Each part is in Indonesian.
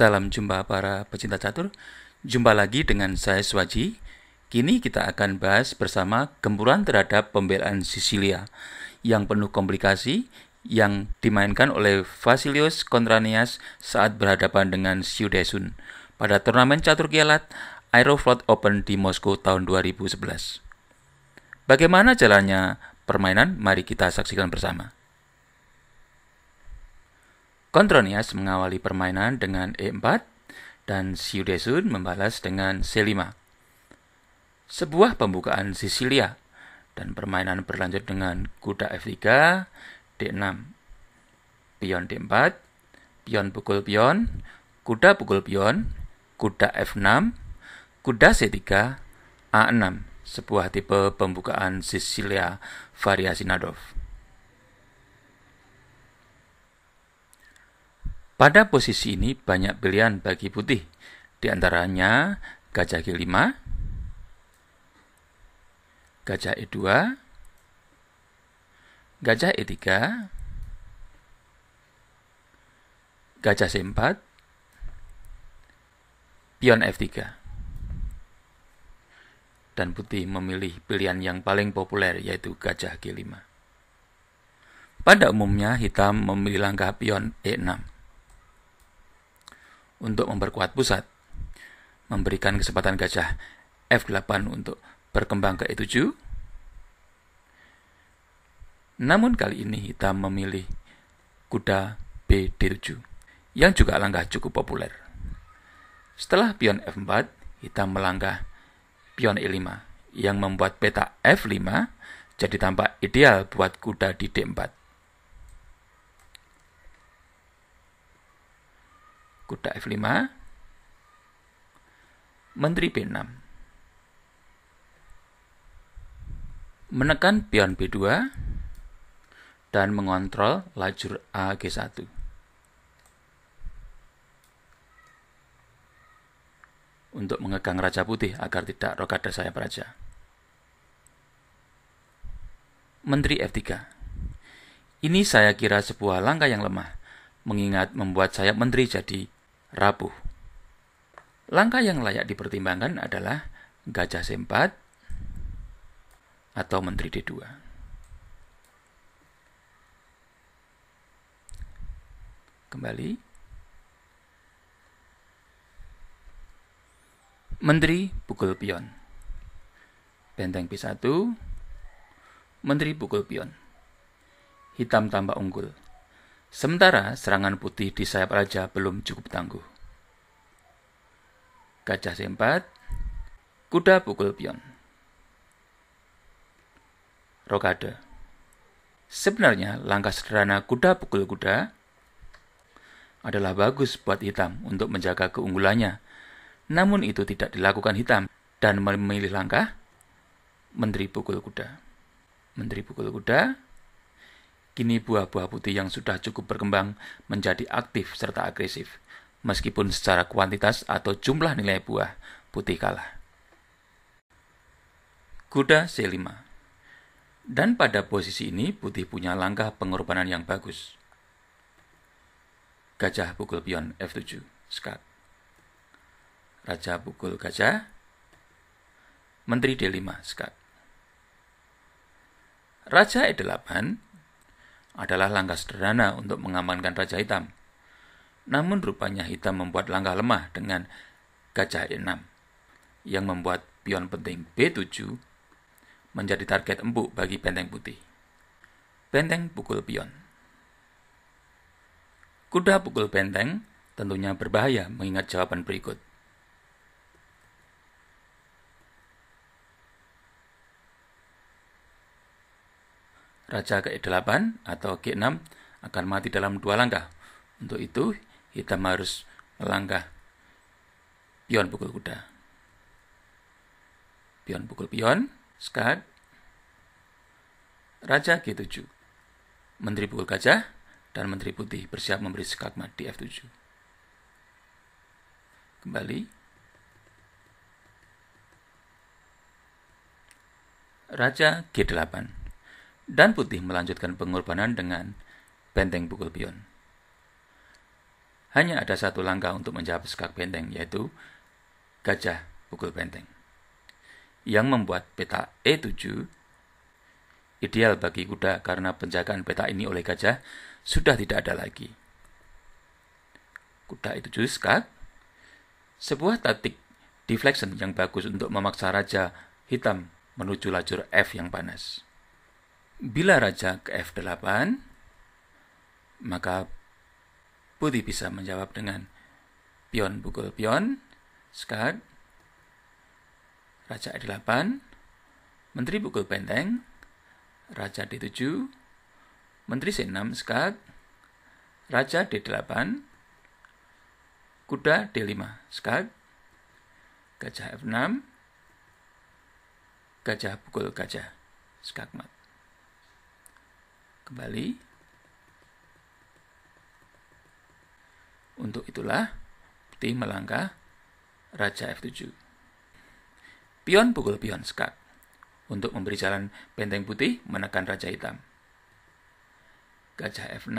Salam jumpa para pecinta catur. Jumpa lagi dengan saya Swaji. Kini kita akan bahas bersama gempuran terhadap pembelaan Sicilia yang penuh komplikasi yang dimainkan oleh Vasilios Kontranias saat berhadapan dengan Siudesun pada turnamen catur kialat Aeroflot Open di Moskow tahun 2011. Bagaimana jalannya permainan? Mari kita saksikan bersama. Kontronias mengawali permainan dengan E4 dan Siudesun membalas dengan C5. Sebuah pembukaan Sisilia dan permainan berlanjut dengan kuda F3, D6, pion D4, pion pukul pion, kuda pukul pion, kuda F6, kuda C3, A6, sebuah tipe pembukaan Sicilia variasi Nadov. Pada posisi ini banyak pilihan bagi putih, di antaranya gajah G5, gajah E2, gajah E3, gajah C4, pion F3 dan putih memilih pilihan yang paling populer yaitu gajah G5. Pada umumnya hitam memilih langkah pion E6 untuk memperkuat pusat, memberikan kesempatan gajah F8 untuk berkembang ke E7. Namun kali ini hitam memilih kuda BD7 yang juga langkah cukup populer. Setelah pion F4, hitam melangkah pion E5 yang membuat peta F5 jadi tampak ideal buat kuda di D4. Kuda F5, Menteri B6. Menekan pion B2 dan mengontrol lajur A G1. untuk mengegang Raja Putih agar tidak rokada sayap Raja. Menteri F3 Ini saya kira sebuah langkah yang lemah, mengingat membuat sayap menteri jadi rabu Langkah yang layak dipertimbangkan adalah gajah sempat atau menteri D2. Kembali. Menteri pukul pion. Benteng P1. Menteri pukul pion. Hitam tambah unggul. Sementara serangan putih di sayap raja belum cukup tangguh. Gajah C4, kuda pukul pion. Rokade. Sebenarnya langkah sederhana kuda pukul kuda adalah bagus buat hitam untuk menjaga keunggulannya. Namun itu tidak dilakukan hitam dan memilih langkah menteri pukul kuda. Menteri pukul kuda Kini buah-buah putih yang sudah cukup berkembang menjadi aktif serta agresif, meskipun secara kuantitas atau jumlah nilai buah putih kalah. Kuda C5 Dan pada posisi ini putih punya langkah pengorbanan yang bagus. Gajah pukul pion F7, skat. Raja pukul gajah. Menteri D5, skat. Raja E8 adalah langkah sederhana untuk mengamankan Raja Hitam. Namun rupanya Hitam membuat langkah lemah dengan gajah E6 yang membuat pion penting B7 menjadi target empuk bagi benteng putih. Benteng pukul pion. Kuda pukul benteng tentunya berbahaya mengingat jawaban berikut. raja ke-8 atau ke-6 akan mati dalam dua langkah. Untuk itu, hitam harus melangkah pion pukul kuda. Pion pukul pion, skat, raja G7. Menteri pukul gajah dan menteri putih bersiap memberi skak mat di F7. Kembali. Raja G8 dan putih melanjutkan pengorbanan dengan benteng pukul pion. Hanya ada satu langkah untuk menjawab skak benteng, yaitu gajah pukul benteng. Yang membuat peta E7 ideal bagi kuda karena penjagaan peta ini oleh gajah sudah tidak ada lagi. Kuda E7 skak, sebuah taktik deflection yang bagus untuk memaksa raja hitam menuju lajur F yang panas. Bila raja ke F8, maka putih bisa menjawab dengan pion pukul pion, skak, raja E8, menteri pukul benteng, raja D7, menteri C6 skak, raja D8, kuda D5 skak, gajah F6, gajah pukul gajah skakmat kembali. Untuk itulah putih melangkah raja F7. Pion pukul pion skak. Untuk memberi jalan benteng putih menekan raja hitam. Gajah F6.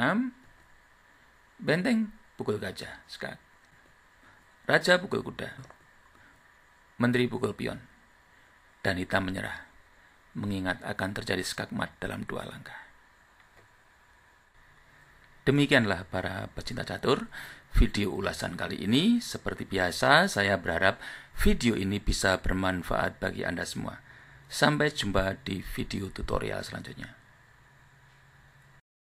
Benteng pukul gajah skak. Raja pukul kuda. Menteri pukul pion. Dan hitam menyerah mengingat akan terjadi skakmat dalam dua langkah. Demikianlah para pecinta catur video ulasan kali ini. Seperti biasa, saya berharap video ini bisa bermanfaat bagi Anda semua. Sampai jumpa di video tutorial selanjutnya.